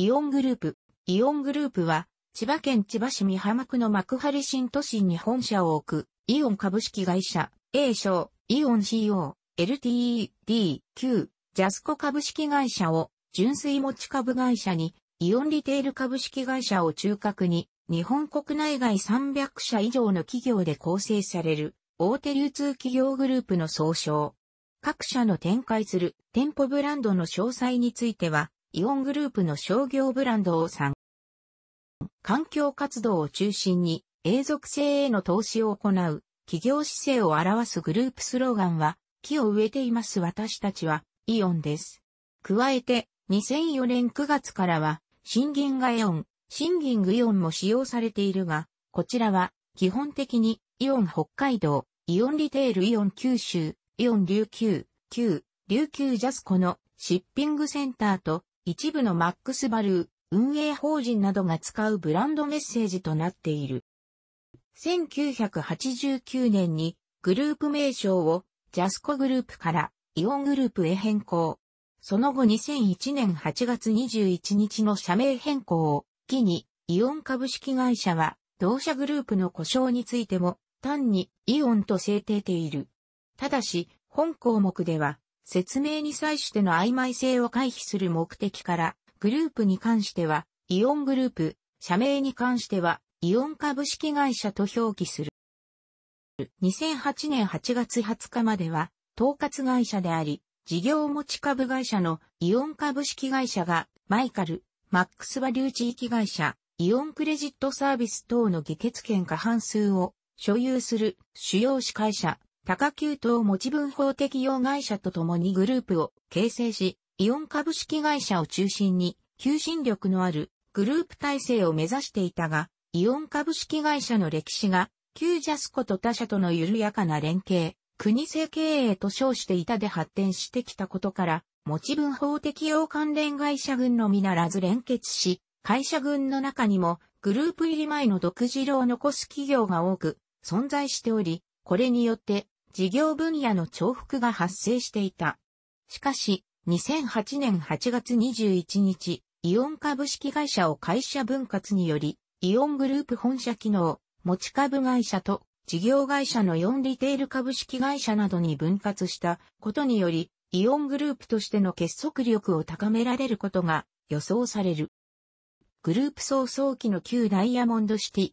イオングループ。イオングループは、千葉県千葉市美浜区の幕張新都心に本社を置く、イオン株式会社、A 賞、イオン CO、LTE、D、Q、ジャスコ株式会社を、純粋持ち株会社に、イオンリテール株式会社を中核に、日本国内外300社以上の企業で構成される、大手流通企業グループの総称。各社の展開する店舗ブランドの詳細については、イオングループの商業ブランドを産。環境活動を中心に永続性への投資を行う企業姿勢を表すグループスローガンは、木を植えています私たちはイオンです。加えて、2004年9月からは、新銀ガイオン、新銀グイオンも使用されているが、こちらは、基本的に、イオン北海道、イオンリテールイオン九州、イオン琉球、旧、琉球ジャスコのシッピングセンターと一部のマックスバルー、運営法人などが使うブランドメッセージとなっている。1989年にグループ名称をジャスコグループからイオングループへ変更。その後2001年8月21日の社名変更を機にイオン株式会社は同社グループの故障についても単にイオンと制定ている。ただし、本項目では説明に際しての曖昧性を回避する目的から、グループに関しては、イオングループ、社名に関しては、イオン株式会社と表記する。2008年8月20日までは、統括会社であり、事業持ち株会社のイオン株式会社が、マイカル、マックスバリュー地域会社、イオンクレジットサービス等の議決権過半数を所有する主要子会社高級等持ち分法適用会社と共にグループを形成し、イオン株式会社を中心に、求心力のあるグループ体制を目指していたが、イオン株式会社の歴史が、旧ジャスコと他社との緩やかな連携、国政経営と称していたで発展してきたことから、持ち分法適用関連会社群のみならず連結し、会社群の中にもグループ入り前の独自路を残す企業が多く存在しており、これによって事業分野の重複が発生していた。しかし、2008年8月21日、イオン株式会社を会社分割により、イオングループ本社機能、持ち株会社と事業会社の4リテール株式会社などに分割したことにより、イオングループとしての結束力を高められることが予想される。グループ創創期の旧ダイヤモンドシティ、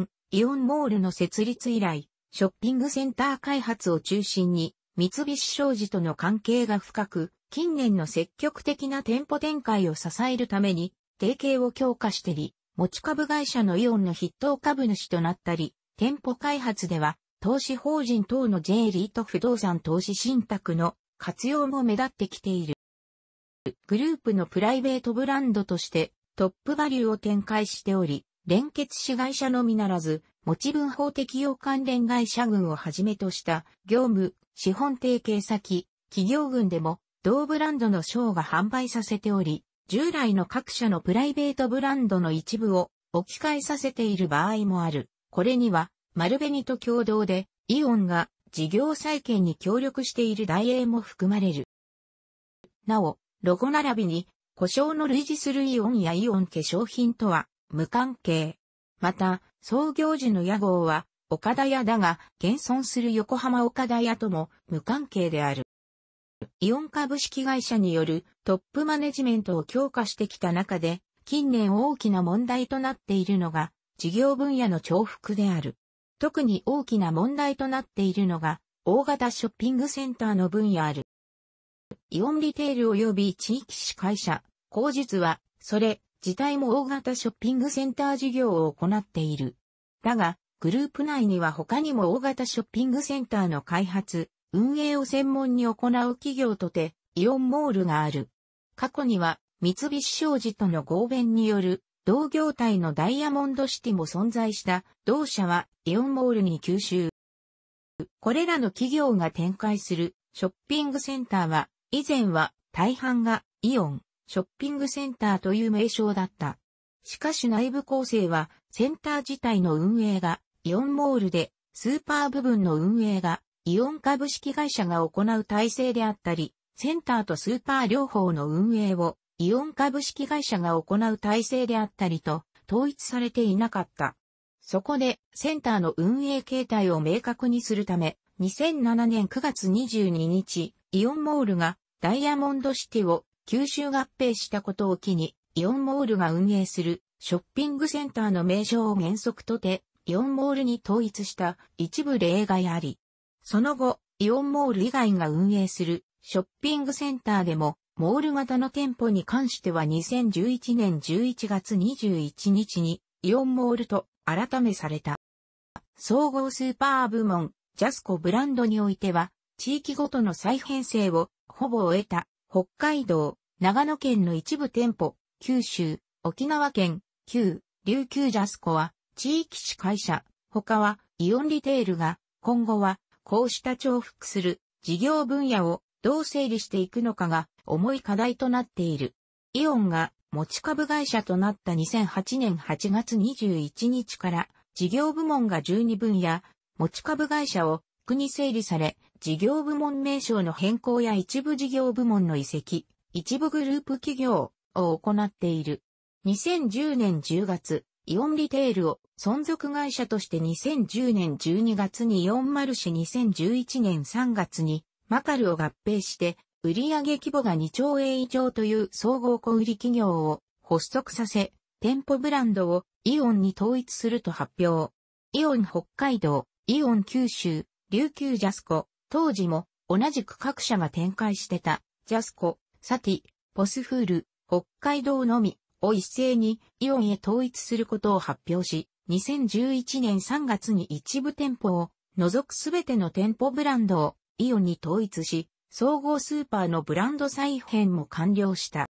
現イオンモールの設立以来、ショッピングセンター開発を中心に、三菱商事との関係が深く、近年の積極的な店舗展開を支えるために、提携を強化してり、持ち株会社のイオンの筆頭株主となったり、店舗開発では、投資法人等の J リート不動産投資信託の活用も目立ってきている。グループのプライベートブランドとしてトップバリューを展開しており、連結子会社のみならず、持ち分法適用関連会社群をはじめとした業務、資本提携先、企業群でも同ブランドの賞が販売させており、従来の各社のプライベートブランドの一部を置き換えさせている場合もある。これには、丸紅と共同で、イオンが事業再建に協力している大英も含まれる。なお、ロゴ並びに、故障の類似するイオンやイオン化粧品とは無関係。また、創業時の屋号は、岡田屋だが、現存する横浜岡田屋とも無関係である。イオン株式会社によるトップマネジメントを強化してきた中で、近年大きな問題となっているのが、事業分野の重複である。特に大きな問題となっているのが、大型ショッピングセンターの分野ある。イオンリテール及び地域市会工口実は、それ、自体も大型ショッピングセンター事業を行っている。だが、グループ内には他にも大型ショッピングセンターの開発、運営を専門に行う企業とて、イオンモールがある。過去には、三菱商事との合弁による、同業態のダイヤモンドシティも存在した、同社はイオンモールに吸収。これらの企業が展開するショッピングセンターは、以前は大半がイオン、ショッピングセンターという名称だった。しかし内部構成は、センター自体の運営がイオンモールで、スーパー部分の運営がイオン株式会社が行う体制であったり、センターとスーパー両方の運営をイオン株式会社が行う体制であったりと、統一されていなかった。そこで、センターの運営形態を明確にするため、2007年9月22日、イオンモールがダイヤモンドシティを吸収合併したことを機に、イオンモールが運営するショッピングセンターの名称を原則とて、イオンモールに統一した一部例外あり。その後、イオンモール以外が運営するショッピングセンターでも、モール型の店舗に関しては2011年11月21日にイオンモールと改めされた。総合スーパー部門、ジャスコブランドにおいては、地域ごとの再編成をほぼ終えた北海道、長野県の一部店舗、九州、沖縄県、旧、琉球ジャスコは、地域市会社、他は、イオンリテールが、今後は、こうした重複する事業分野をどう整理していくのかが重い課題となっている。イオンが持ち株会社となった2008年8月21日から事業部門が12分野持ち株会社を国整理され事業部門名称の変更や一部事業部門の移籍、一部グループ企業を行っている。2010年10月、イオンリテールを存続会社として2010年12月にイオンマルシ2011年3月にマカルを合併して売上規模が2兆円以上という総合小売企業を発足させ、店舗ブランドをイオンに統一すると発表。イオン北海道、イオン九州、琉球ジャスコ、当時も同じく各社が展開してた、ジャスコ、サティ、ポスフール、北海道のみを一斉にイオンへ統一することを発表し、2011年3月に一部店舗を除くすべての店舗ブランドをイオンに統一し、総合スーパーのブランド再編も完了した。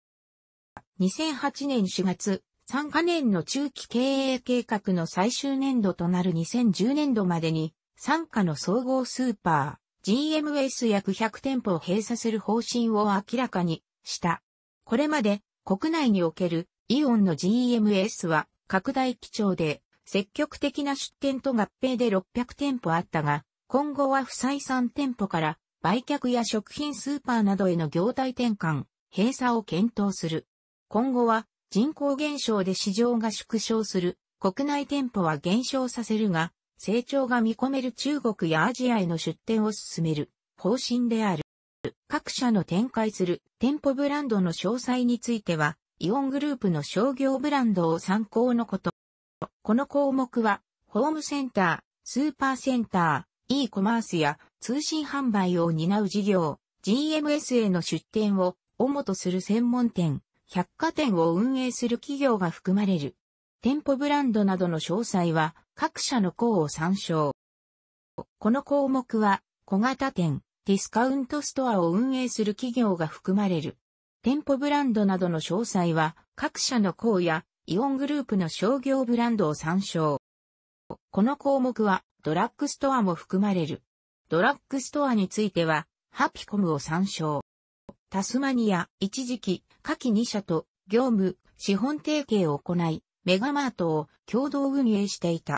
2008年4月、3カ年の中期経営計画の最終年度となる2010年度までに、3カの総合スーパー、GM s 約100店舗を閉鎖する方針を明らかにした。これまで国内におけるイオンの GMS は拡大基調で積極的な出店と合併で600店舗あったが、今後は不採算店舗から売却や食品スーパーなどへの業態転換、閉鎖を検討する。今後は人口減少で市場が縮小する国内店舗は減少させるが、成長が見込める中国やアジアへの出店を進める方針である。各社の展開する店舗ブランドの詳細については、イオングループの商業ブランドを参考のこと。この項目は、ホームセンター、スーパーセンター、e コマースや通信販売を担う事業、GMS への出店を主とする専門店、百貨店を運営する企業が含まれる。店舗ブランドなどの詳細は、各社の項を参照。この項目は、小型店、ディスカウントストアを運営する企業が含まれる。店舗ブランドなどの詳細は、各社の項や、イオングループの商業ブランドを参照。この項目は、ドラッグストアも含まれる。ドラッグストアについては、ハピコムを参照。タスマニア、一時期、下記2社と、業務、資本提携を行い、メガマートを共同運営していた。